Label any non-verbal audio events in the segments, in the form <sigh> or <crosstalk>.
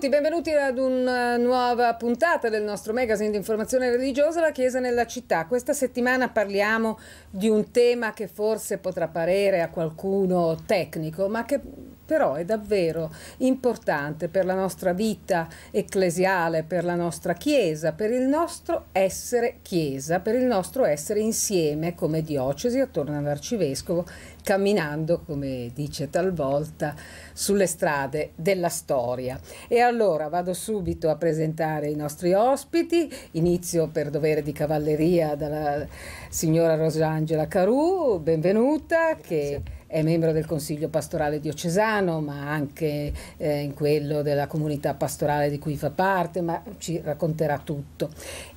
tutti, benvenuti ad una eh, nuova puntata del nostro magazine di informazione religiosa La Chiesa nella città. Questa settimana parliamo di un tema che forse potrà parere a qualcuno tecnico, ma che però è davvero importante per la nostra vita ecclesiale, per la nostra Chiesa, per il nostro essere Chiesa, per il nostro essere insieme come diocesi attorno all'arcivescovo camminando, come dice talvolta, sulle strade della storia. E allora vado subito a presentare i nostri ospiti, inizio per dovere di cavalleria dalla signora Rosangela Caru, benvenuta, Grazie. che è membro del Consiglio pastorale diocesano, ma anche eh, in quello della comunità pastorale di cui fa parte, ma ci racconterà tutto.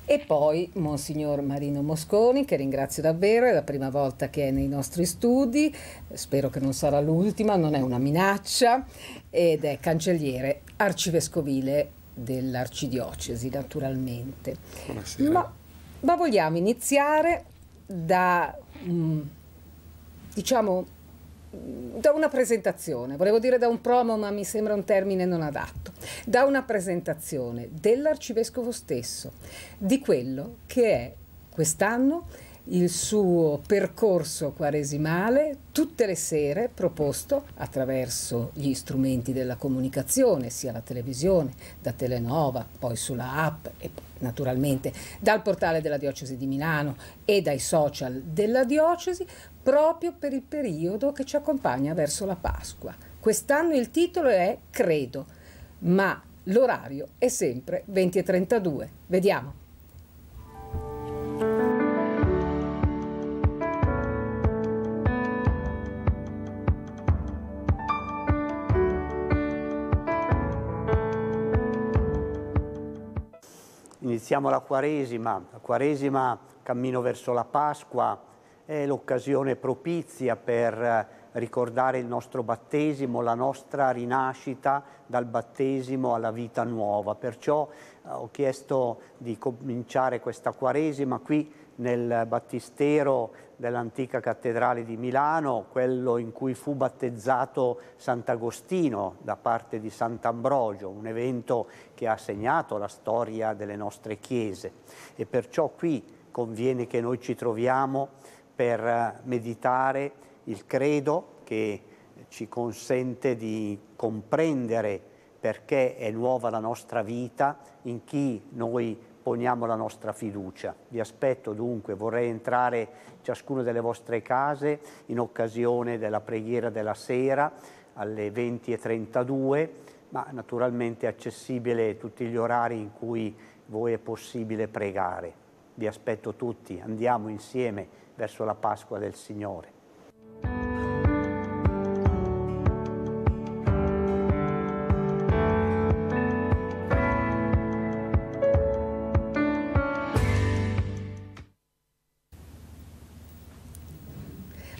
E poi Monsignor Marino Mosconi, che ringrazio davvero, è la prima volta che è nei nostri studi, spero che non sarà l'ultima, non è una minaccia, ed è cancelliere arcivescovile dell'arcidiocesi, naturalmente. Buonasera. Ma, ma vogliamo iniziare da... Um, diciamo da una presentazione, volevo dire da un promo, ma mi sembra un termine non adatto, da una presentazione dell'arcivescovo stesso, di quello che è quest'anno il suo percorso quaresimale tutte le sere proposto attraverso gli strumenti della comunicazione, sia la televisione, da Telenova, poi sulla app e naturalmente dal portale della Diocesi di Milano e dai social della Diocesi, proprio per il periodo che ci accompagna verso la Pasqua. Quest'anno il titolo è Credo, ma l'orario è sempre 20.32. Vediamo. Iniziamo la Quaresima, la Quaresima cammino verso la Pasqua, è l'occasione propizia per eh, ricordare il nostro battesimo, la nostra rinascita dal battesimo alla vita nuova. Perciò eh, ho chiesto di cominciare questa Quaresima qui nel battistero dell'antica cattedrale di Milano, quello in cui fu battezzato Sant'Agostino da parte di Sant'Ambrogio, un evento che ha segnato la storia delle nostre chiese. E perciò qui conviene che noi ci troviamo per eh, meditare il credo che ci consente di comprendere perché è nuova la nostra vita, in chi noi poniamo la nostra fiducia. Vi aspetto dunque, vorrei entrare in ciascuna delle vostre case in occasione della preghiera della sera alle 20.32, ma naturalmente è accessibile tutti gli orari in cui voi è possibile pregare. Vi aspetto tutti, andiamo insieme verso la Pasqua del Signore.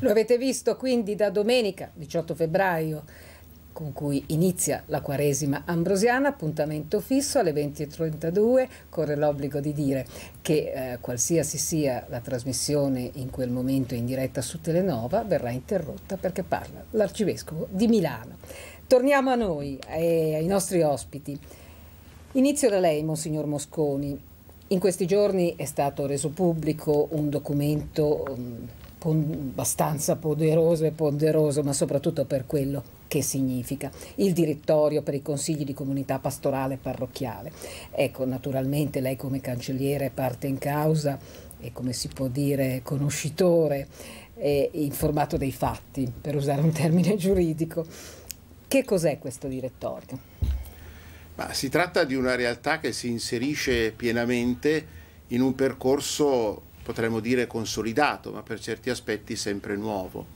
Lo avete visto quindi da domenica 18 febbraio con cui inizia la Quaresima ambrosiana, appuntamento fisso alle 20.32, corre l'obbligo di dire che eh, qualsiasi sia la trasmissione in quel momento in diretta su Telenova verrà interrotta perché parla l'Arcivescovo di Milano. Torniamo a noi e eh, ai nostri ospiti. Inizio da lei, Monsignor Mosconi. In questi giorni è stato reso pubblico un documento um, abbastanza poderoso e ponderoso, ma soprattutto per quello che significa il direttorio per i consigli di comunità pastorale e parrocchiale. Ecco, naturalmente lei come cancelliere parte in causa e come si può dire conoscitore e informato dei fatti, per usare un termine <laughs> giuridico. Che cos'è questo direttorio? Ma si tratta di una realtà che si inserisce pienamente in un percorso, potremmo dire, consolidato, ma per certi aspetti sempre nuovo.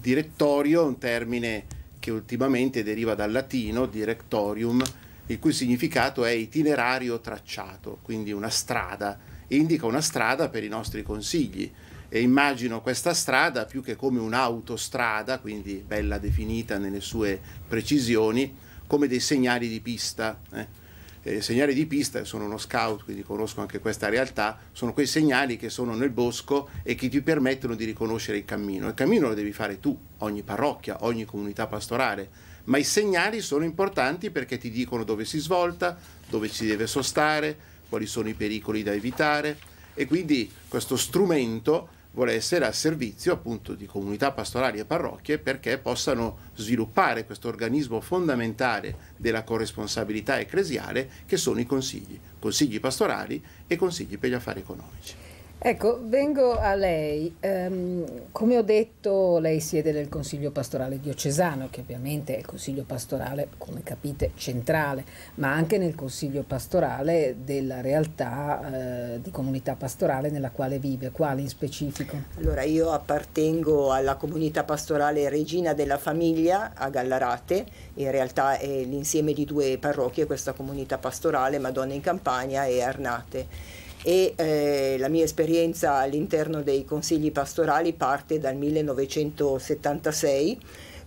Direttorio è un termine che ultimamente deriva dal latino directorium, il cui significato è itinerario tracciato, quindi una strada, e indica una strada per i nostri consigli. E immagino questa strada più che come un'autostrada, quindi bella definita nelle sue precisioni, come dei segnali di pista. Eh? eh, segnali di pista, sono uno scout, quindi conosco anche questa realtà, sono quei segnali che sono nel bosco e che ti permettono di riconoscere il cammino. Il cammino lo devi fare tu, ogni parrocchia, ogni comunità pastorale, ma i segnali sono importanti perché ti dicono dove si svolta, dove si deve sostare, quali sono i pericoli da evitare e quindi questo strumento vuole essere al servizio appunto di comunità pastorali e parrocchie perché possano sviluppare questo organismo fondamentale della corresponsabilità ecclesiale che sono i consigli, consigli pastorali e consigli per gli affari economici. Ecco, vengo a lei. Um, come ho detto, lei siede nel Consiglio Pastorale Diocesano, che ovviamente è il Consiglio Pastorale, come capite, centrale, ma anche nel Consiglio Pastorale della realtà eh, di comunità pastorale nella quale vive. Quale in specifico? Allora, io appartengo alla comunità pastorale Regina della Famiglia a Gallarate, in realtà è l'insieme di due parrocchie, questa comunità pastorale, Madonna in Campania e Arnate e eh, la mia esperienza all'interno dei consigli pastorali parte dal 1976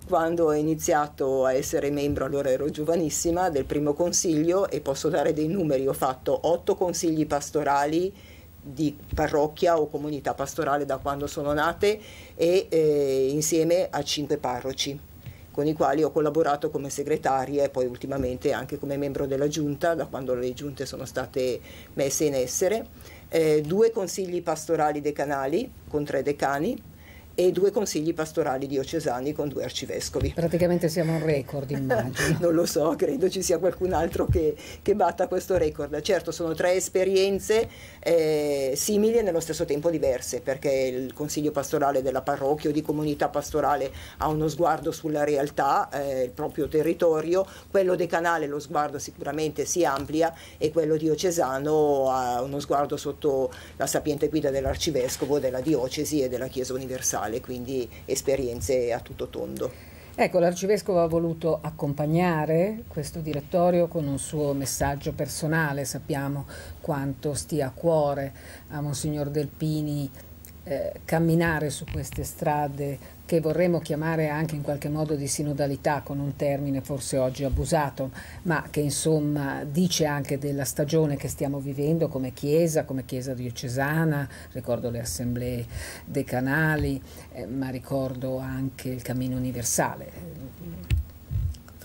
quando ho iniziato a essere membro, allora ero giovanissima, del primo consiglio e posso dare dei numeri, ho fatto otto consigli pastorali di parrocchia o comunità pastorale da quando sono nate e eh, insieme a cinque parroci con i quali ho collaborato come segretaria e poi ultimamente anche come membro della giunta, da quando le giunte sono state messe in essere, eh, due consigli pastorali decanali con tre decani e due consigli pastorali diocesani con due arcivescovi. Praticamente siamo un record, <laughs> immagino. non lo so, credo ci sia qualcun altro che, che batta questo record. Certo, sono tre esperienze eh, simili e nello stesso tempo diverse, perché il consiglio pastorale della parrocchia o di comunità pastorale ha uno sguardo sulla realtà, eh, il proprio territorio, quello decanale lo sguardo sicuramente si amplia e quello diocesano ha uno sguardo sotto la sapiente guida dell'arcivescovo, della diocesi e della Chiesa universale, quindi esperienze a tutto tondo. Ecco, l'arcivescovo ha voluto accompagnare questo direttorio con un suo messaggio personale, sappiamo quanto stia a cuore a Monsignor Delpini eh, camminare su queste strade che vorremmo chiamare anche in qualche modo di sinodalità con un termine forse oggi abusato, ma che insomma dice anche della stagione che stiamo vivendo come Chiesa, come Chiesa diocesana, ricordo le assemblee decanali, eh, ma ricordo anche il cammino universale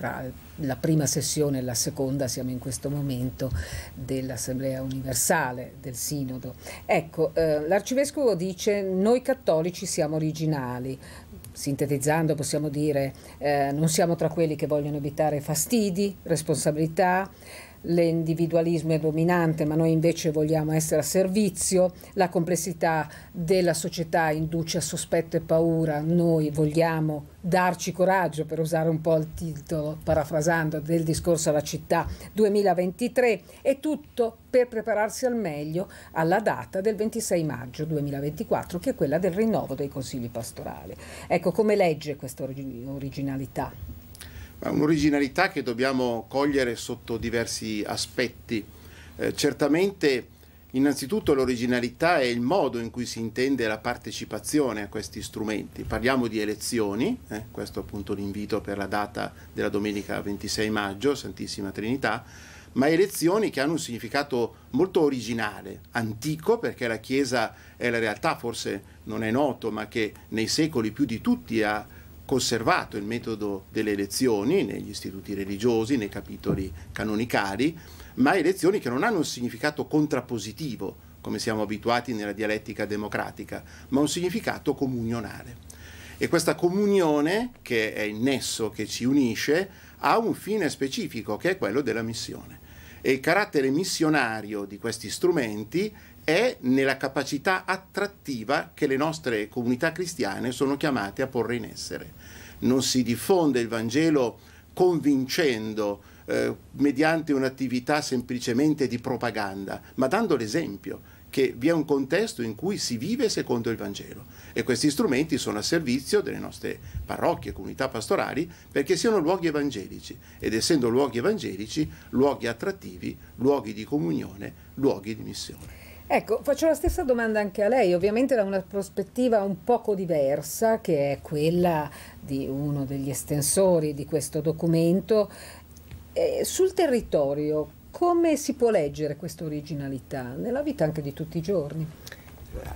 tra la prima sessione e la seconda siamo in questo momento dell'Assemblea Universale, del Sinodo. Ecco, eh, l'Arcivescovo dice noi cattolici siamo originali, sintetizzando possiamo dire eh, non siamo tra quelli che vogliono evitare fastidi, responsabilità, l'individualismo è dominante, ma noi invece vogliamo essere a servizio, la complessità della società induce a sospetto e paura, noi vogliamo darci coraggio, per usare un po' il titolo, parafrasando, del discorso alla città 2023, e tutto per prepararsi al meglio alla data del 26 maggio 2024, che è quella del rinnovo dei consigli pastorali. Ecco, come legge questa originalità? Un'originalità che dobbiamo cogliere sotto diversi aspetti. Eh, certamente innanzitutto l'originalità è il modo in cui si intende la partecipazione a questi strumenti. Parliamo di elezioni, eh, questo appunto l'invito per la data della domenica 26 maggio, Santissima Trinità, ma elezioni che hanno un significato molto originale, antico, perché la Chiesa è la realtà, forse non è noto, ma che nei secoli più di tutti ha conservato il metodo delle elezioni negli istituti religiosi, nei capitoli canonicali, ma elezioni che non hanno un significato contrappositivo, come siamo abituati nella dialettica democratica, ma un significato comunionale. E questa comunione, che è il nesso che ci unisce, ha un fine specifico, che è quello della missione. E il carattere missionario di questi strumenti è nella capacità attrattiva che le nostre comunità cristiane sono chiamate a porre in essere. Non si diffonde il Vangelo convincendo eh, mediante un'attività semplicemente di propaganda, ma dando l'esempio che vi è un contesto in cui si vive secondo il Vangelo e questi strumenti sono a servizio delle nostre parrocchie, comunità pastorali, perché siano luoghi evangelici ed essendo luoghi evangelici, luoghi attrattivi, luoghi di comunione, luoghi di missione. Ecco, faccio la stessa domanda anche a lei, ovviamente da una prospettiva un poco diversa, che è quella di uno degli estensori di questo documento. E eh, sul territorio, come si può leggere questa originalità nella vita anche di tutti i giorni?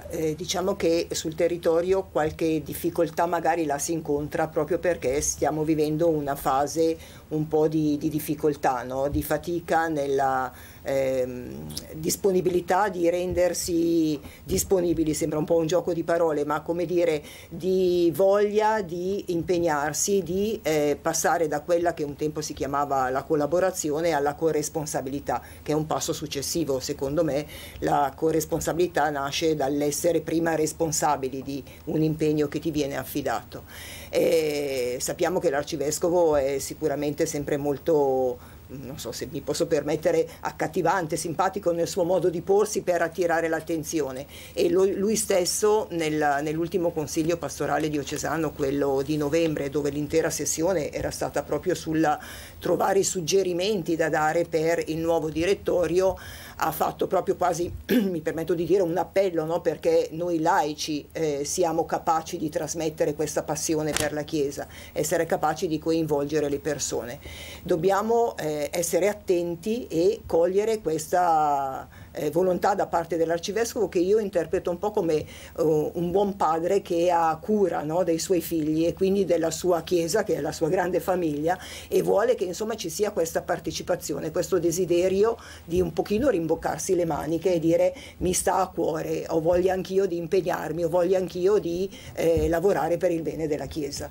Eh, diciamo che sul territorio qualche difficoltà magari la si incontra proprio perché stiamo vivendo una fase un po' di, di difficoltà, no? di fatica nella, ehm, disponibilità di rendersi disponibili, sembra un po' un gioco di parole, ma come dire di voglia di impegnarsi, di eh, passare da quella che un tempo si chiamava la collaborazione alla corresponsabilità, che è un passo successivo. Secondo me la corresponsabilità nasce dall'essere prima responsabili di un impegno che ti viene affidato. E eh, sappiamo che l'arcivescovo è sicuramente sempre molto non so se mi posso permettere, accattivante, simpatico nel suo modo di porsi per attirare l'attenzione. E lui, lui stesso nel, nell'ultimo consiglio pastorale diocesano, quello di novembre, dove l'intera sessione era stata proprio sul trovare i suggerimenti da dare per il nuovo direttorio, ha fatto proprio quasi, <clears throat> mi permetto di dire, un appello no? perché noi laici eh, siamo capaci di trasmettere questa passione per la Chiesa, essere capaci di coinvolgere le persone. Dobbiamo eh, essere attenti e cogliere questa eh, volontà da parte dell'arcivescovo che io interpreto un po' come uh, un buon padre che ha cura no, dei suoi figli e quindi della sua chiesa che è la sua grande famiglia e vuole che insomma ci sia questa partecipazione, questo desiderio di un pochino rimboccarsi le maniche e dire mi sta a cuore, ho voglia anch'io di impegnarmi, ho voglia anch'io di eh, lavorare per il bene della Chiesa.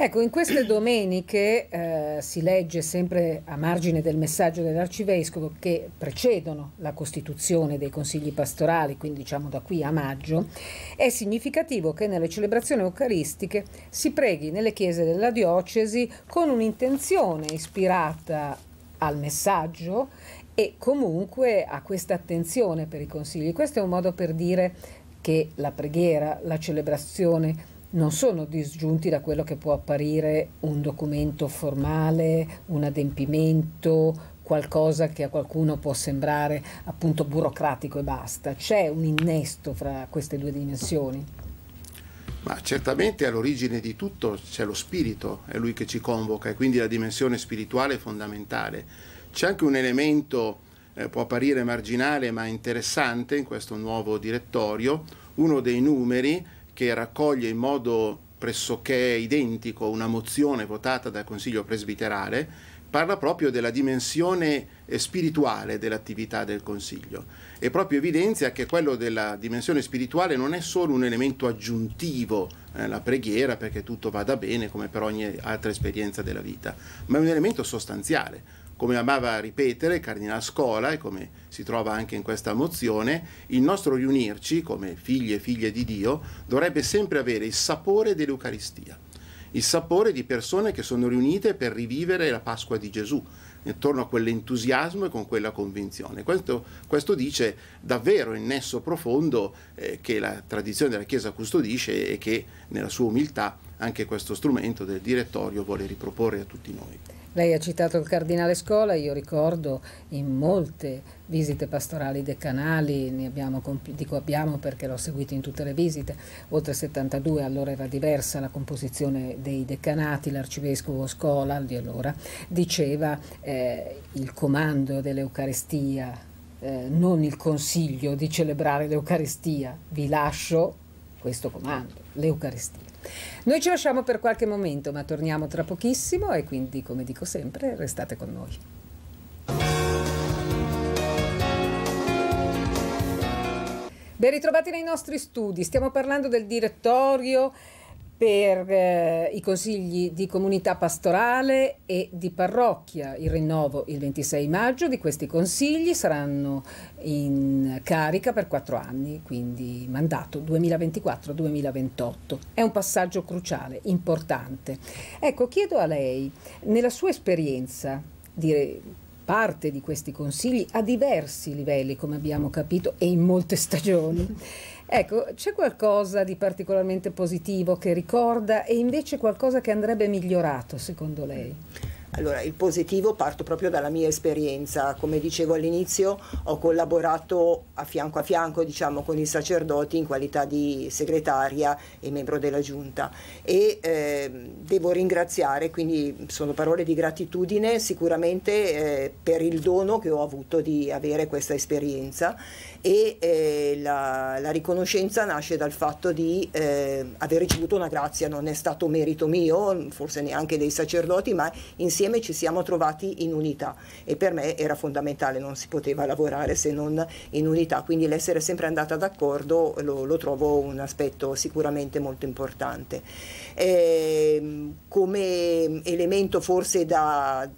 Ecco, in queste domeniche eh, si legge sempre a margine del messaggio dell'arcivescovo che precedono la costituzione dei consigli pastorali, quindi diciamo da qui a maggio, è significativo che nelle celebrazioni eucaristiche si preghi nelle chiese della diocesi con un'intenzione ispirata al messaggio e comunque a questa attenzione per i consigli. Questo è un modo per dire che la preghiera, la celebrazione non sono disgiunti da quello che può apparire un documento formale, un adempimento, qualcosa che a qualcuno può sembrare appunto burocratico e basta. C'è un innesto fra queste due dimensioni. Ma certamente all'origine di tutto c'è lo spirito, è lui che ci convoca e quindi la dimensione spirituale è fondamentale. C'è anche un elemento, eh, può apparire marginale ma interessante in questo nuovo direttorio, uno dei numeri che raccoglie in modo pressoché identico una mozione votata dal Consiglio presbiterale, parla proprio della dimensione eh, spirituale dell'attività del Consiglio e proprio evidenzia che quello della dimensione spirituale non è solo un elemento aggiuntivo alla eh, preghiera perché tutto vada bene come per ogni altra esperienza della vita, ma è un elemento sostanziale, come amava ripetere Cardinal Scola e come si trova anche in questa mozione, il nostro riunirci come figli e figlie di Dio dovrebbe sempre avere il sapore dell'Eucaristia, il sapore di persone che sono riunite per rivivere la Pasqua di Gesù, intorno a quell'entusiasmo e con quella convinzione. Questo, questo, dice davvero il nesso profondo eh, che la tradizione della Chiesa custodisce e che nella sua umiltà anche questo strumento del direttorio vuole riproporre a tutti noi. Lei ha citato il cardinale Scola, io ricordo in molte visite pastorali decanali, ne abbiamo, dico abbiamo perché l'ho seguito in tutte le visite, oltre 72 allora era diversa la composizione dei decanati, l'arcivescovo Scola di allora diceva eh, il comando dell'Eucaristia, eh, non il consiglio di celebrare l'Eucaristia, vi lascio questo comando, l'Eucaristia. Noi ci lasciamo per qualche momento, ma torniamo tra pochissimo e quindi, come dico sempre, restate con noi. Ben ritrovati nei nostri studi, stiamo parlando del direttorio per eh, i consigli di comunità pastorale e di parrocchia. Il rinnovo il 26 maggio di questi consigli saranno in carica per quattro anni, quindi mandato 2024-2028. È un passaggio cruciale, importante. Ecco, chiedo a lei, nella sua esperienza di parte di questi consigli a diversi livelli, come abbiamo capito, e in molte stagioni, Ecco, c'è qualcosa di particolarmente positivo che ricorda e invece qualcosa che andrebbe migliorato secondo lei? Allora, il positivo parto proprio dalla mia esperienza. Come dicevo all'inizio, ho collaborato a fianco a fianco diciamo, con i sacerdoti in qualità di segretaria e membro della giunta. E eh, devo ringraziare, quindi sono parole di gratitudine sicuramente eh, per il dono che ho avuto di avere questa esperienza e eh, la, la, riconoscenza nasce dal fatto di eh, aver ricevuto una grazia, non è stato merito mio, forse neanche dei sacerdoti, ma insieme ci siamo trovati in unità e per me era fondamentale, non si poteva lavorare se non in unità, quindi l'essere sempre andata d'accordo lo, lo, trovo un aspetto sicuramente molto importante. Eh, come elemento forse da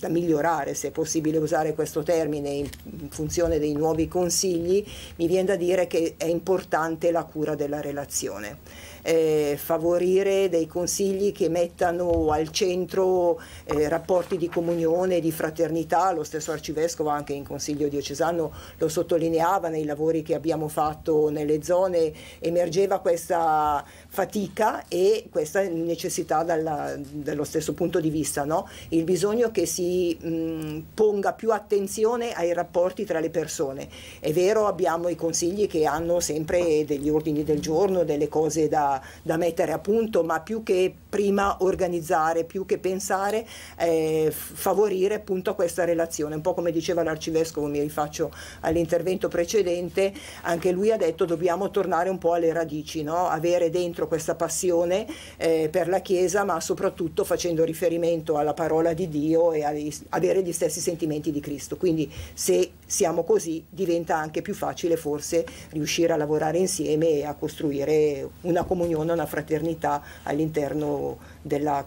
da migliorare, se è possibile usare questo termine in funzione dei nuovi consigli, mi viene da dire che è importante la cura della relazione eh, favorire dei consigli che mettano al centro eh, rapporti di comunione, di fraternità, lo stesso arcivescovo anche in consiglio diocesano lo sottolineava nei lavori che abbiamo fatto nelle zone, emergeva questa fatica e questa necessità dalla, dallo stesso punto di vista, no? il bisogno che si mh, mm, ponga più attenzione ai rapporti tra le persone. È vero, abbiamo i consigli che hanno sempre degli ordini del giorno, delle cose da da, mettere a punto, ma più che prima organizzare, più che pensare, eh, favorire appunto questa relazione. Un po' come diceva l'arcivescovo, mi rifaccio all'intervento precedente, anche lui ha detto dobbiamo tornare un po' alle radici, no? avere dentro questa passione eh, per la Chiesa, ma soprattutto facendo riferimento alla parola di Dio e ai, avere gli stessi sentimenti di Cristo. Quindi se siamo così diventa anche più facile forse riuscire a lavorare insieme e a costruire una comunità comunione, una fraternità all'interno della,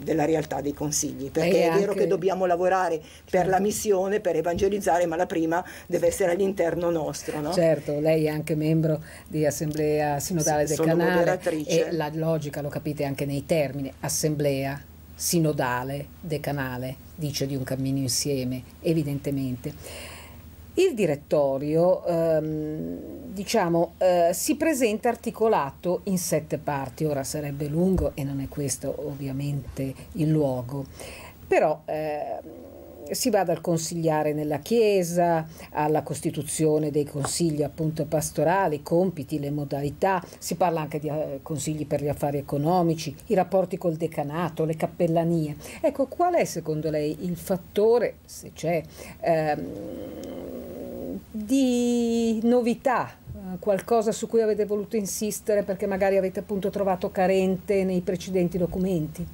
della, realtà dei consigli, perché e è anche... vero che dobbiamo lavorare per certo. la missione, per evangelizzare, ma la prima deve essere all'interno nostro. No? Certo, lei è anche membro di Assemblea Sinodale sì, del Canale e la logica lo capite anche nei termini, Assemblea Sinodale Decanale, dice di un cammino insieme, evidentemente. Il direttorio ehm, diciamo, eh, si presenta articolato in sette parti, ora sarebbe lungo e non è questo ovviamente il luogo, però eh, si va dal consigliare nella Chiesa alla costituzione dei consigli appunto pastorali, i compiti, le modalità, si parla anche di eh, consigli per gli affari economici, i rapporti col decanato, le cappellanie. Ecco, qual è secondo lei il fattore, se c'è, ehm, di novità eh, qualcosa su cui avete voluto insistere perché magari avete appunto trovato carente nei precedenti documenti?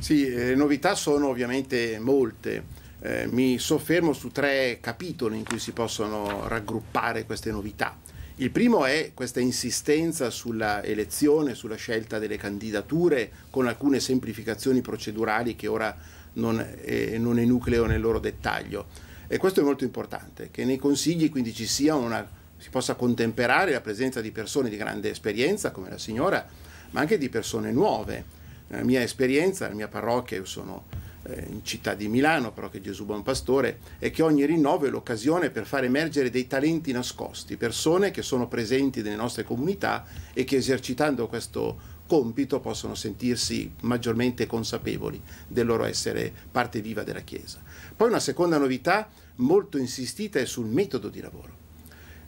Sì, eh, le novità sono ovviamente molte. Eh, mi soffermo su tre capitoli in cui si possono raggruppare queste novità. Il primo è questa insistenza sulla elezione, sulla scelta delle candidature, con alcune semplificazioni procedurali che ora non, eh, non enucleo nel loro dettaglio. E questo è molto importante, che nei consigli quindi ci sia una, si possa contemperare la presenza di persone di grande esperienza, come la signora, ma anche di persone nuove nella mia esperienza, nella mia parrocchia, io sono eh, in città di Milano, parrocchia Gesù Buon Pastore, è che ogni rinnovo è l'occasione per far emergere dei talenti nascosti, persone che sono presenti nelle nostre comunità e che esercitando questo compito possono sentirsi maggiormente consapevoli del loro essere parte viva della Chiesa. Poi una seconda novità molto insistita è sul metodo di lavoro.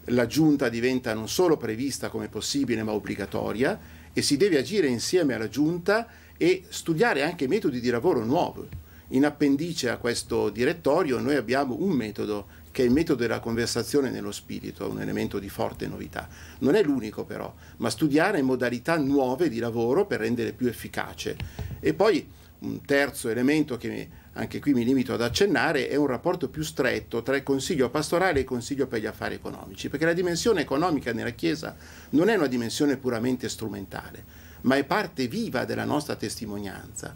La giunta diventa non solo prevista come possibile ma obbligatoria e si deve agire insieme alla giunta e studiare anche metodi di lavoro nuovi. In appendice a questo direttorio noi abbiamo un metodo che è il metodo della conversazione nello spirito, un elemento di forte novità. Non è l'unico però, ma studiare modalità nuove di lavoro per rendere più efficace. E poi un terzo elemento che anche qui mi limito ad accennare è un rapporto più stretto tra il consiglio pastorale e il consiglio per gli affari economici, perché la dimensione economica nella Chiesa non è una dimensione puramente strumentale ma è parte viva della nostra testimonianza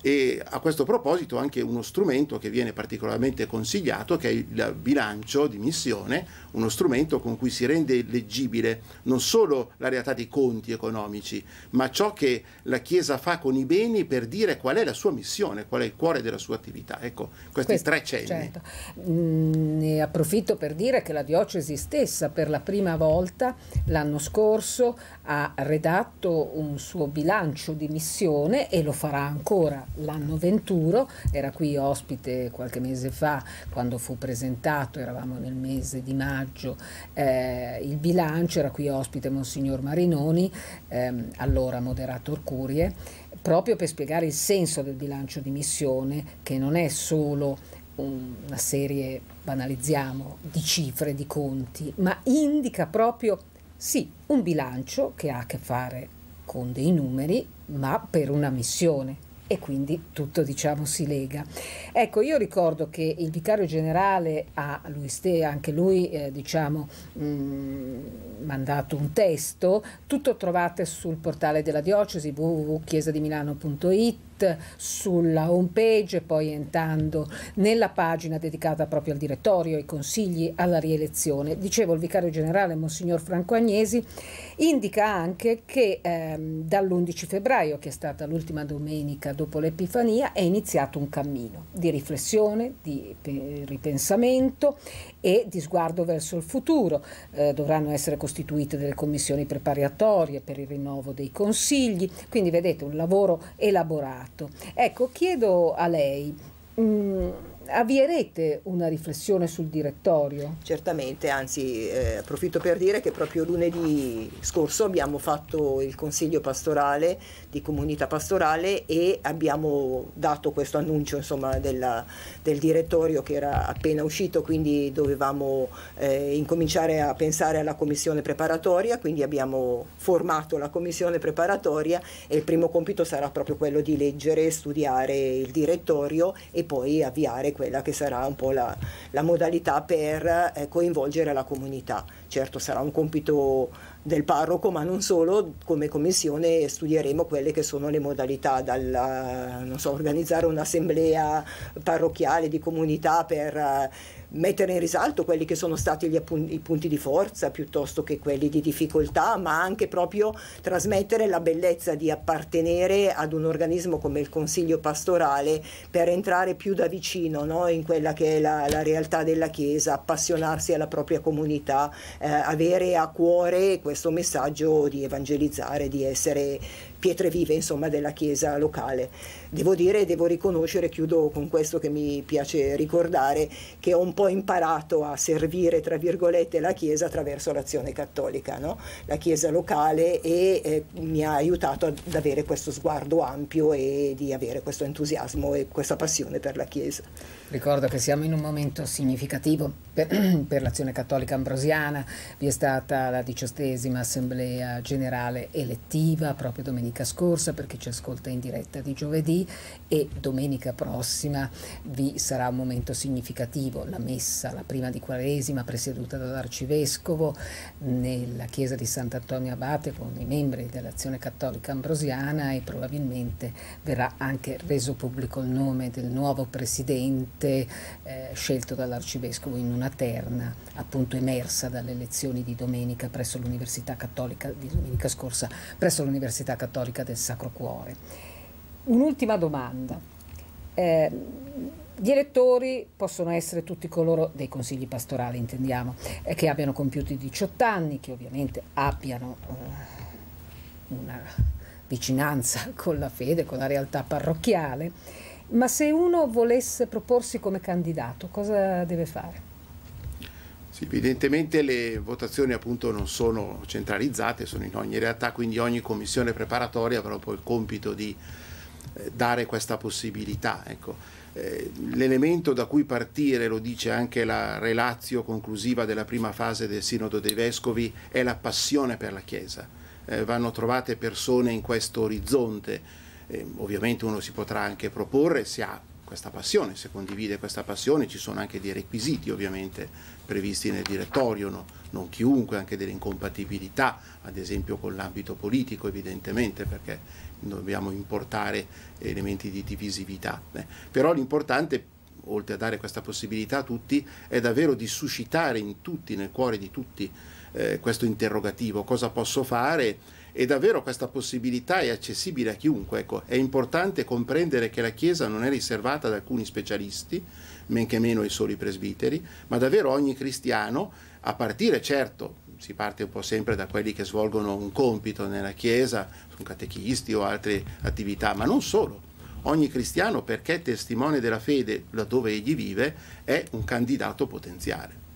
e a questo proposito anche uno strumento che viene particolarmente consigliato che è il bilancio di missione, uno strumento con cui si rende leggibile non solo la realtà dei conti economici, ma ciò che la Chiesa fa con i beni per dire qual è la sua missione, qual è il cuore della sua attività. Ecco, questi questo, tre cenni. Certo. Mm, ne approfitto per dire che la diocesi stessa per la prima volta l'anno scorso ha redatto un suo bilancio di missione e lo farà ancora l'anno Venturo, era qui ospite qualche mese fa quando fu presentato, eravamo nel mese di maggio, eh, il bilancio, era qui ospite Monsignor Marinoni, ehm, allora moderator Curie, proprio per spiegare il senso del bilancio di missione che non è solo una serie, banalizziamo, di cifre, di conti, ma indica proprio, sì, un bilancio che ha a che fare con dei numeri, ma per una missione, e quindi tutto diciamo si lega. Ecco, io ricordo che il vicario generale ha lui ste, anche lui eh, diciamo mh, mm, mandato un testo, tutto trovate sul portale della diocesi www.chiesadimilano.it tweet sulla home page poi entrando nella pagina dedicata proprio al direttorio, ai consigli, alla rielezione. Dicevo, il vicario generale, Monsignor Franco Agnesi, indica anche che ehm, dall'11 febbraio, che è stata l'ultima domenica dopo l'Epifania, è iniziato un cammino di riflessione, di ripensamento e di sguardo verso il futuro. Eh, dovranno essere costituite delle commissioni preparatorie per il rinnovo dei consigli, quindi vedete un lavoro elaborato. Ecco, chiedo a lei... Mh, mm, avvierete una riflessione sul direttorio? Certamente, anzi eh, approfitto per dire che proprio lunedì scorso abbiamo fatto il consiglio pastorale di comunità pastorale e abbiamo dato questo annuncio insomma, della, del direttorio che era appena uscito, quindi dovevamo eh, incominciare a pensare alla commissione preparatoria, quindi abbiamo formato la commissione preparatoria e il primo compito sarà proprio quello di leggere, studiare il direttorio e poi avviare quella che sarà un po' la, la modalità per eh, coinvolgere la comunità. Certo sarà un compito del parroco, ma non solo, come commissione studieremo quelle che sono le modalità, dalla, so, organizzare un'assemblea parrocchiale di comunità per... Eh, mettere in risalto quelli che sono stati appun- i punti di forza piuttosto che quelli di difficoltà, ma anche proprio trasmettere la bellezza di appartenere ad un organismo come il Consiglio pastorale per entrare più da vicino no? in quella che è la, la, realtà della Chiesa, appassionarsi alla propria comunità, eh, avere a cuore questo messaggio di evangelizzare, di essere pietre vive insomma, della Chiesa locale devo dire e devo riconoscere, chiudo con questo che mi piace ricordare, che ho un po' imparato a servire, tra virgolette, la Chiesa attraverso l'azione cattolica, no? la Chiesa locale e eh, mi ha aiutato ad avere questo sguardo ampio e di avere questo entusiasmo e questa passione per la Chiesa. Ricordo che siamo in un momento significativo per, <clears throat> per l'azione cattolica ambrosiana, vi è stata la diciottesima assemblea generale elettiva proprio domenica scorsa per chi ci ascolta in diretta di giovedì e domenica prossima vi sarà un momento significativo, la messa, la prima di Quaresima presieduta dall'Arcivescovo nella chiesa di Sant'Antonio Abate con i membri dell'azione cattolica ambrosiana e probabilmente verrà anche reso pubblico il nome del nuovo presidente eh, scelto dall'Arcivescovo in una terna appunto emersa dalle elezioni di domenica presso l'Università Cattolica di domenica scorsa presso l'Università Cattolica del Sacro Cuore. Un'ultima domanda. Eh, gli elettori possono essere tutti coloro, dei consigli pastorali intendiamo, eh, che abbiano compiuto i 18 anni, che ovviamente abbiano eh, una vicinanza <laughs> con la fede, con la realtà parrocchiale, ma se uno volesse proporsi come candidato, cosa deve fare? Sì, evidentemente le votazioni appunto non sono centralizzate, sono in ogni realtà, quindi ogni commissione preparatoria ha proprio il compito di eh, dare questa possibilità. Ecco. Eh, l'elemento da cui partire, lo dice anche la relazio conclusiva della prima fase del Sinodo dei Vescovi, è la passione per la Chiesa. Eh, vanno trovate persone in questo orizzonte. ovviamente uno si potrà anche proporre, se ha questa passione, se condivide questa passione ci sono anche dei requisiti ovviamente previsti nel direttorio, no? non chiunque, anche delle incompatibilità, ad esempio con l'ambito politico evidentemente, perché dobbiamo importare elementi di divisività. Beh, però l'importante, oltre a dare questa possibilità a tutti, è davvero di suscitare in tutti, nel cuore di tutti, eh, questo interrogativo, cosa posso fare? E davvero questa possibilità è accessibile a chiunque. Ecco, è importante comprendere che la Chiesa non è riservata ad alcuni specialisti, men che meno ai soli presbiteri, ma davvero ogni cristiano, a partire certo si parte un po' sempre da quelli che svolgono un compito nella Chiesa, sono catechisti o altre attività, ma non solo. Ogni cristiano, perché è testimone della fede laddove egli vive, è un candidato potenziale.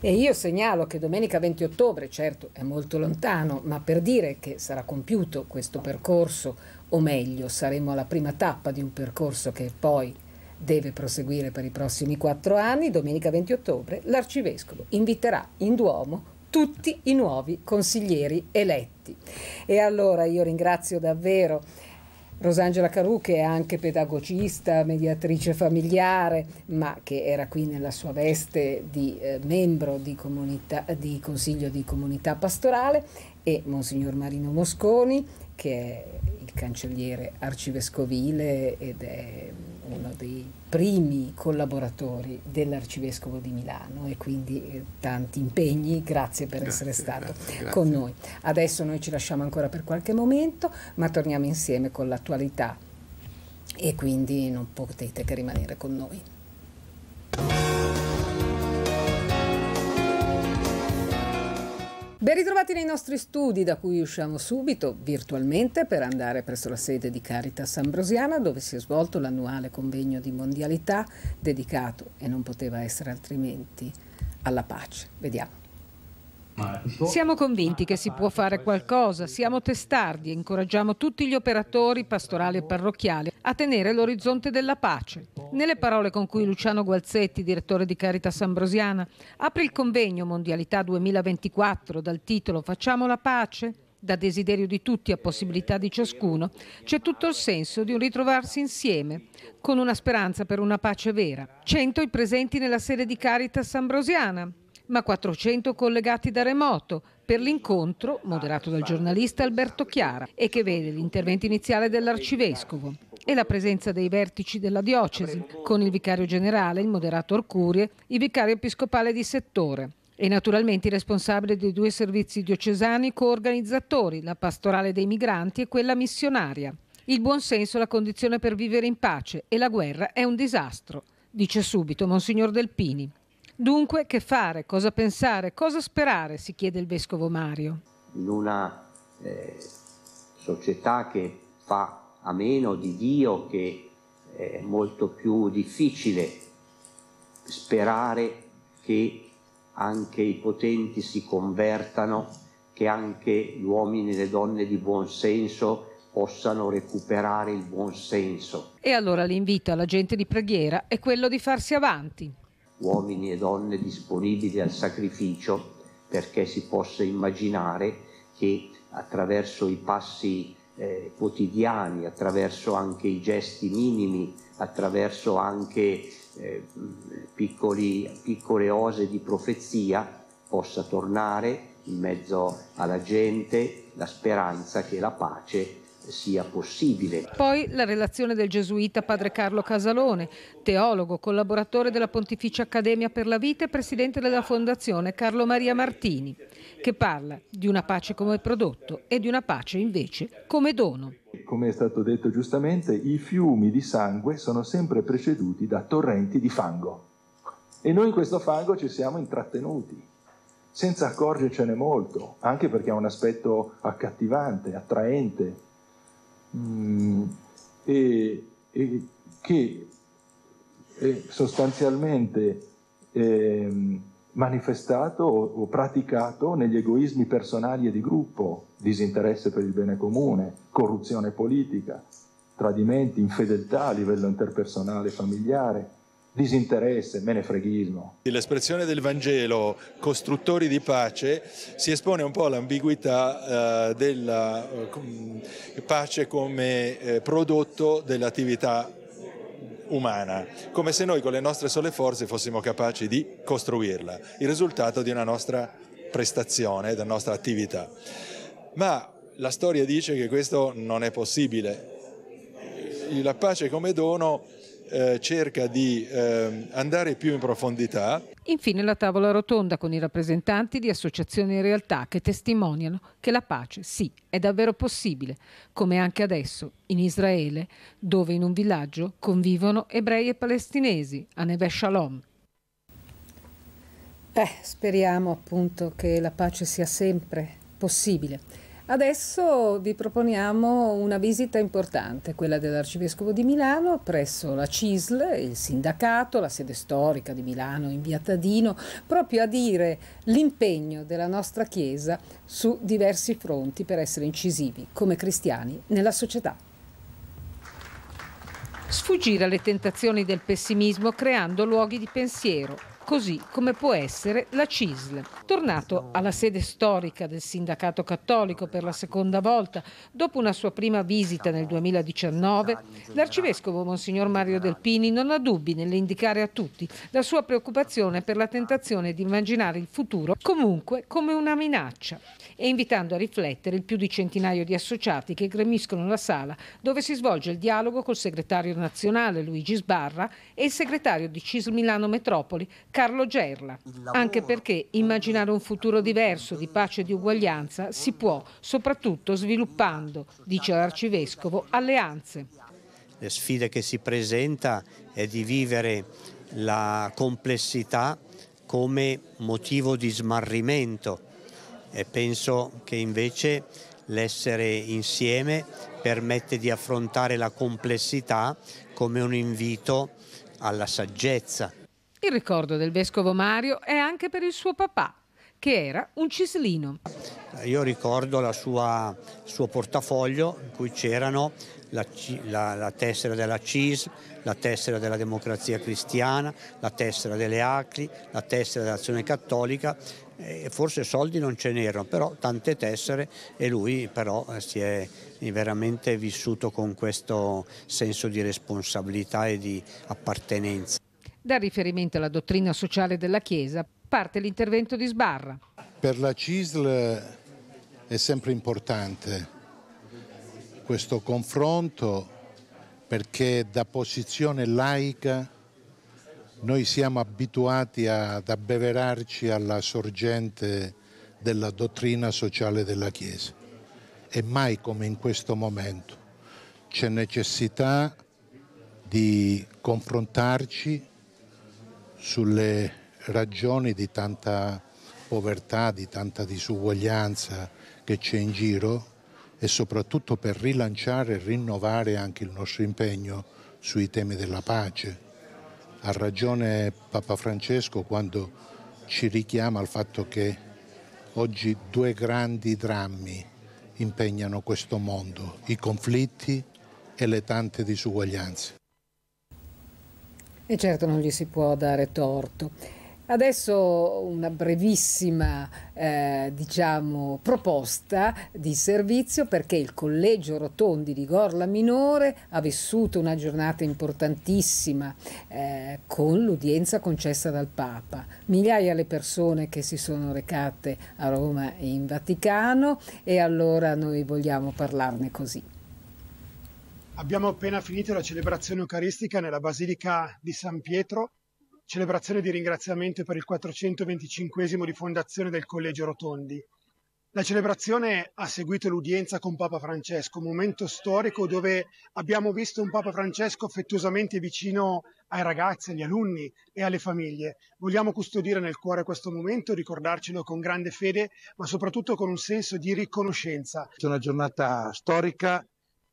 E io segnalo che domenica 20 ottobre, certo è molto lontano, ma per dire che sarà compiuto questo percorso, o meglio saremo alla prima tappa di un percorso che poi deve proseguire per i prossimi quattro anni, domenica 20 ottobre l'Arcivescovo inviterà in Duomo tutti i nuovi consiglieri eletti. E allora io ringrazio davvero Rosangela Caru che è anche pedagogista, mediatrice familiare, ma che era qui nella sua veste di eh, membro di, comunità, di Consiglio di Comunità Pastorale e Monsignor Marino Mosconi che è il cancelliere arcivescovile ed è uno dei primi collaboratori dell'Arcivescovo di Milano e quindi eh, tanti impegni, grazie per grazie, essere stato grazie, con grazie. noi. Adesso noi ci lasciamo ancora per qualche momento, ma torniamo insieme con l'attualità e quindi non potete che rimanere con noi. Ben ritrovati nei nostri studi da cui usciamo subito virtualmente per andare presso la sede di Caritas Ambrosiana dove si è svolto l'annuale convegno di mondialità dedicato, e non poteva essere altrimenti, alla pace. Vediamo. Siamo convinti che si può fare qualcosa, siamo testardi e incoraggiamo tutti gli operatori pastorali e parrocchiali a tenere l'orizzonte della pace. Nelle parole con cui Luciano Gualzetti, direttore di Caritas Ambrosiana, apre il convegno Mondialità 2024 dal titolo Facciamo la pace? Da desiderio di tutti a possibilità di ciascuno, c'è tutto il senso di un ritrovarsi insieme, con una speranza per una pace vera. Cento i presenti nella sede di Caritas Ambrosiana, ma 400 collegati da remoto per l'incontro moderato dal giornalista Alberto Chiara e che vede l'intervento iniziale dell'arcivescovo e la presenza dei vertici della diocesi, con il vicario generale, il moderato Orcurie, il vicario episcopale di settore e naturalmente i responsabili dei due servizi diocesani coorganizzatori, la pastorale dei migranti e quella missionaria. Il buonsenso è la condizione per vivere in pace e la guerra è un disastro, dice subito Monsignor Delpini. Dunque, che fare? Cosa pensare? Cosa sperare? si chiede il vescovo Mario. In una eh, società che fa a meno di Dio, che è molto più difficile sperare che anche i potenti si convertano, che anche gli uomini e le donne di buon senso possano recuperare il buon senso. E allora l'invito alla gente di preghiera è quello di farsi avanti uomini e donne disponibili al sacrificio perché si possa immaginare che attraverso i passi eh, quotidiani, attraverso anche i gesti minimi, attraverso anche eh, piccoli, piccole ose di profezia, possa tornare in mezzo alla gente la speranza che la pace sia possibile. Poi la relazione del gesuita padre Carlo Casalone, teologo, collaboratore della Pontificia Accademia per la Vita e presidente della Fondazione Carlo Maria Martini, che parla di una pace come prodotto e di una pace invece come dono. Come è stato detto giustamente, i fiumi di sangue sono sempre preceduti da torrenti di fango e noi in questo fango ci siamo intrattenuti senza accorgercene molto, anche perché ha un aspetto accattivante, attraente, mh, mm, e, e, che è eh, sostanzialmente eh, manifestato o, o praticato negli egoismi personali e di gruppo, disinteresse per il bene comune, corruzione politica, tradimenti, infedeltà a livello interpersonale e familiare, disinteresse, menefreghismo. L'espressione del Vangelo, costruttori di pace, si espone un po' all'ambiguità eh, della eh, pace come eh, prodotto dell'attività umana, come se noi con le nostre sole forze fossimo capaci di costruirla, il risultato di una nostra prestazione, della nostra attività. Ma la storia dice che questo non è possibile. La pace come dono eh, cerca di eh, andare più in profondità. Infine la tavola rotonda con i rappresentanti di associazioni e realtà che testimoniano che la pace, sì, è davvero possibile, come anche adesso in Israele, dove in un villaggio convivono ebrei e palestinesi a Neve Shalom. Eh, speriamo appunto che la pace sia sempre possibile. Adesso vi proponiamo una visita importante, quella dell'Arcivescovo di Milano presso la CISL, il sindacato, la sede storica di Milano in via Tadino, proprio a dire l'impegno della nostra Chiesa su diversi fronti per essere incisivi come cristiani nella società. Sfuggire alle tentazioni del pessimismo creando luoghi di pensiero, così come può essere la CISL. Tornato alla sede storica del sindacato cattolico per la seconda volta, dopo una sua prima visita nel 2019, l'arcivescovo Monsignor Mario Delpini non ha dubbi nell'indicare a tutti la sua preoccupazione per la tentazione di immaginare il futuro comunque come una minaccia e invitando a riflettere il più di centinaio di associati che gremiscono la sala dove si svolge il dialogo col segretario nazionale Luigi Sbarra e il segretario di CIS Milano Metropoli Carlo Gerla. Anche perché immaginare un futuro diverso di pace e di uguaglianza si può soprattutto sviluppando, dice l'arcivescovo, alleanze. La sfida che si presenta è di vivere la complessità come motivo di smarrimento e penso che invece l'essere insieme permette di affrontare la complessità come un invito alla saggezza. Il ricordo del vescovo Mario è anche per il suo papà, che era un cislino. Io ricordo il suo portafoglio in cui c'erano la, la, la, tessera della CIS, la tessera della democrazia cristiana, la tessera delle ACLI, la tessera dell'azione cattolica e eh, forse soldi non ce n'erano, però tante tessere e lui però eh, si è veramente vissuto con questo senso di responsabilità e di appartenenza. Da riferimento alla dottrina sociale della Chiesa parte l'intervento di Sbarra. Per la CISL è sempre importante questo confronto perché da posizione laica noi siamo abituati ad abbeverarci alla sorgente della dottrina sociale della Chiesa e mai come in questo momento c'è necessità di confrontarci sulle ragioni di tanta povertà, di tanta disuguaglianza che c'è in giro e soprattutto per rilanciare e rinnovare anche il nostro impegno sui temi della pace ha ragione Papa Francesco quando ci richiama al fatto che oggi due grandi drammi impegnano questo mondo, i conflitti e le tante disuguaglianze. E certo non gli si può dare torto. Adesso una brevissima eh, diciamo, proposta di servizio perché il Collegio Rotondi di Gorla Minore ha vissuto una giornata importantissima eh, con l'udienza concessa dal Papa. Migliaia le persone che si sono recate a Roma e in Vaticano e allora noi vogliamo parlarne così. Abbiamo appena finito la celebrazione eucaristica nella Basilica di San Pietro celebrazione di ringraziamento per il 425 di fondazione del Collegio Rotondi. La celebrazione ha seguito l'udienza con Papa Francesco, un momento storico dove abbiamo visto un Papa Francesco affettuosamente vicino ai ragazzi, agli alunni e alle famiglie. Vogliamo custodire nel cuore questo momento, ricordarcelo con grande fede, ma soprattutto con un senso di riconoscenza. È una giornata storica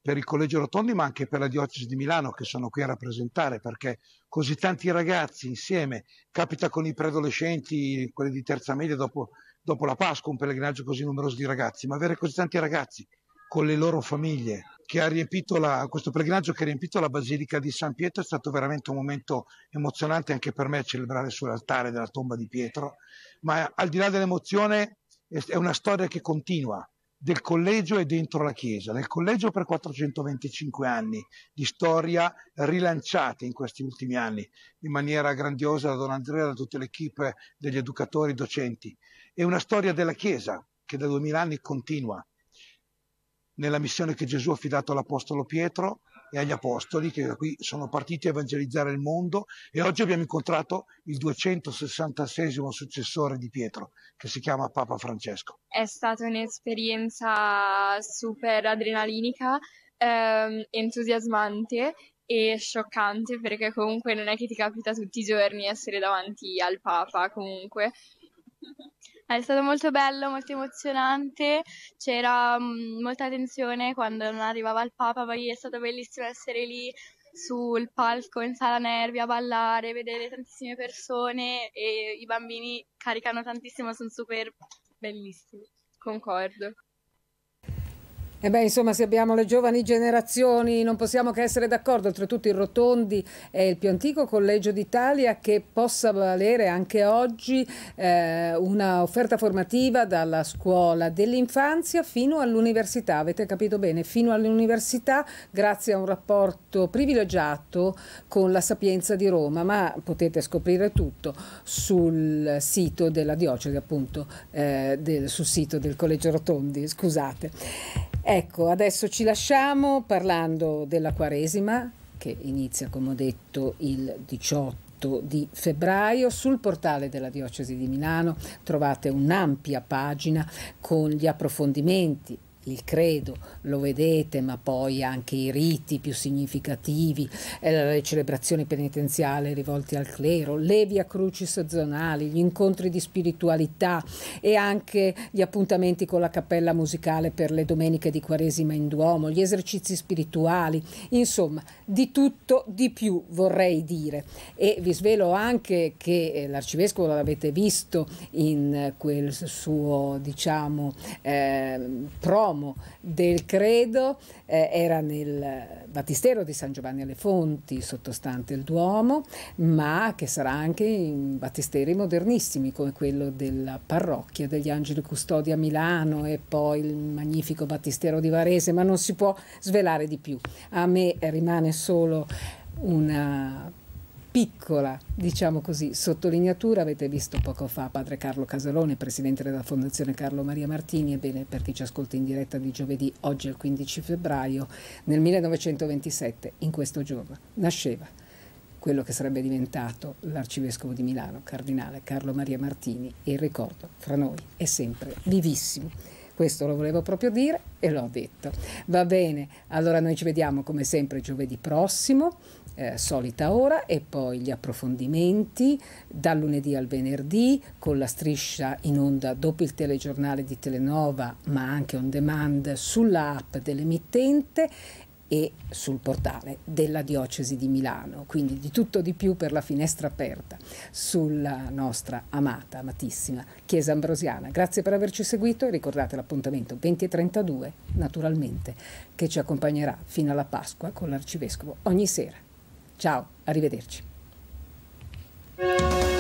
per il Collegio Rotondi ma anche per la Diocesi di Milano che sono qui a rappresentare perché così tanti ragazzi insieme, capita con i preadolescenti, quelli di terza media dopo, dopo la Pasqua, un pellegrinaggio così numeroso di ragazzi, ma avere così tanti ragazzi con le loro famiglie che ha riempito la, questo pellegrinaggio che ha riempito la Basilica di San Pietro è stato veramente un momento emozionante anche per me celebrare sull'altare della tomba di Pietro, ma al di là dell'emozione è una storia che continua, del collegio e dentro la chiesa, Nel collegio per 425 anni di storia rilanciata in questi ultimi anni in maniera grandiosa da Don Andrea, e da tutta l'equipe degli educatori, e docenti. È una storia della chiesa che da 2000 anni continua nella missione che Gesù ha affidato all'Apostolo Pietro, e agli apostoli che da qui sono partiti a evangelizzare il mondo e oggi abbiamo incontrato il 266 successore di Pietro che si chiama Papa Francesco. È stata un'esperienza super adrenalinica, ehm, entusiasmante e scioccante perché comunque non è che ti capita tutti i giorni essere davanti al Papa comunque. È stato molto bello, molto emozionante, c'era mh, mm, molta tensione quando non arrivava il Papa, poi è stato bellissimo essere lì sul palco in sala nervi a ballare, vedere tantissime persone e i bambini caricano tantissimo, sono super bellissimi. Concordo. E beh, insomma, se abbiamo le giovani generazioni non possiamo che essere d'accordo, oltretutto il Rotondi è il più antico collegio d'Italia che possa valere anche oggi eh, una formativa dalla scuola dell'infanzia fino all'università, avete capito bene, fino all'università grazie a un rapporto privilegiato con la Sapienza di Roma, ma potete scoprire tutto sul sito della diocesi appunto, eh, del, sul sito del collegio Rotondi, scusate. Ecco, adesso ci lasciamo parlando della Quaresima che inizia, come ho detto, il 18 di febbraio. Sul portale della Diocesi di Milano trovate un'ampia pagina con gli approfondimenti il credo, lo vedete, ma poi anche i riti più significativi, eh, le celebrazioni penitenziali rivolte al clero, le via cruci sezonali, gli incontri di spiritualità e anche gli appuntamenti con la cappella musicale per le domeniche di Quaresima in Duomo, gli esercizi spirituali, insomma di tutto di più vorrei dire. E vi svelo anche che eh, l'arcivescovo l'avete visto in eh, quel suo diciamo eh, promo uomo del credo, eh, era nel battistero di San Giovanni alle Fonti, sottostante il Duomo, ma che sarà anche in battisteri modernissimi come quello della parrocchia degli Angeli Custodi a Milano e poi il magnifico battistero di Varese, ma non si può svelare di più. A me rimane solo una piccola, diciamo così, sottolineatura avete visto poco fa padre Carlo Casalone, presidente della Fondazione Carlo Maria Martini, ebbene per chi ci ascolta in diretta di giovedì, oggi è il 15 febbraio, nel 1927, in questo giorno, nasceva quello che sarebbe diventato l'arcivescovo di Milano, cardinale Carlo Maria Martini, e il ricordo fra noi è sempre vivissimo. Questo lo volevo proprio dire e l'ho detto. Va bene, allora noi ci vediamo come sempre giovedì prossimo eh, solita ora e poi gli approfondimenti dal lunedì al venerdì con la striscia in onda dopo il telegiornale di Telenova ma anche on demand sulla app dell'emittente e sul portale della Diocesi di Milano, quindi di tutto di più per la finestra aperta sulla nostra amata, amatissima Chiesa Ambrosiana. Grazie per averci seguito e ricordate l'appuntamento 20 e 32 naturalmente, che ci accompagnerà fino alla Pasqua con l'Arcivescovo ogni sera. Ciao, arrivederci.